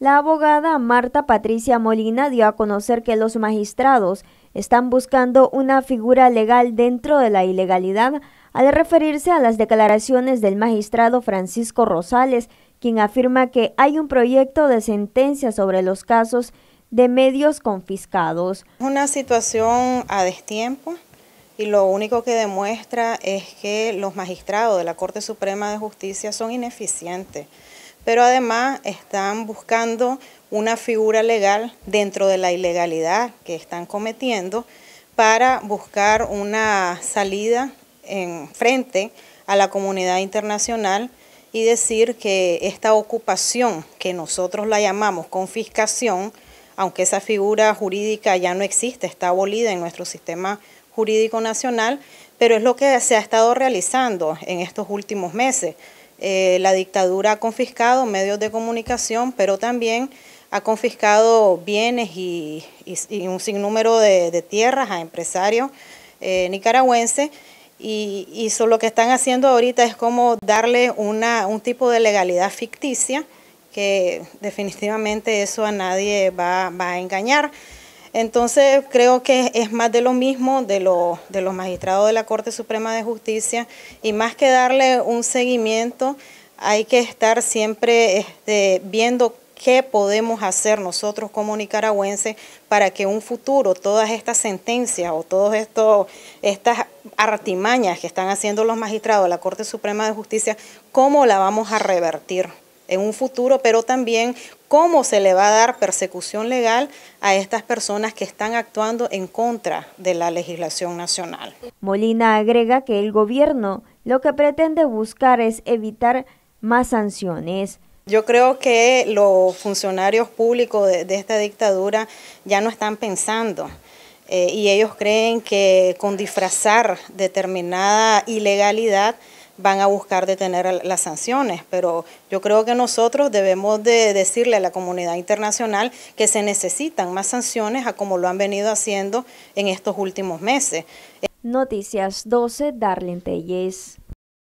La abogada Marta Patricia Molina dio a conocer que los magistrados están buscando una figura legal dentro de la ilegalidad al referirse a las declaraciones del magistrado Francisco Rosales, quien afirma que hay un proyecto de sentencia sobre los casos de medios confiscados. Es una situación a destiempo y lo único que demuestra es que los magistrados de la Corte Suprema de Justicia son ineficientes pero además están buscando una figura legal dentro de la ilegalidad que están cometiendo para buscar una salida en frente a la comunidad internacional y decir que esta ocupación, que nosotros la llamamos confiscación, aunque esa figura jurídica ya no existe, está abolida en nuestro sistema jurídico nacional, pero es lo que se ha estado realizando en estos últimos meses. Eh, la dictadura ha confiscado medios de comunicación, pero también ha confiscado bienes y, un sinnúmero de, tierras a empresarios eh, nicaragüenses. Y, y lo que están haciendo ahorita es como darle una, un tipo de legalidad ficticia que definitivamente eso a nadie va, va a engañar. Entonces creo que es más de lo mismo de, los magistrados de la Corte Suprema de Justicia y más que darle un seguimiento, hay que estar siempre este, viendo qué podemos hacer nosotros como nicaragüenses para que un futuro todas estas sentencias o todas estas artimañas que están haciendo los magistrados de la Corte Suprema de Justicia, cómo la vamos a revertir en un futuro, pero también cómo se le va a dar persecución legal a estas personas que están actuando en contra de la legislación nacional. Molina agrega que el gobierno lo que pretende buscar es evitar más sanciones. Yo creo que los funcionarios públicos de, esta dictadura ya no están pensando eh, y ellos creen que con disfrazar determinada ilegalidad van a buscar detener las sanciones, pero yo creo que nosotros debemos de decirle a la comunidad internacional que se necesitan más sanciones a como lo han venido haciendo en estos últimos meses. Noticias 12, Darlene Telles.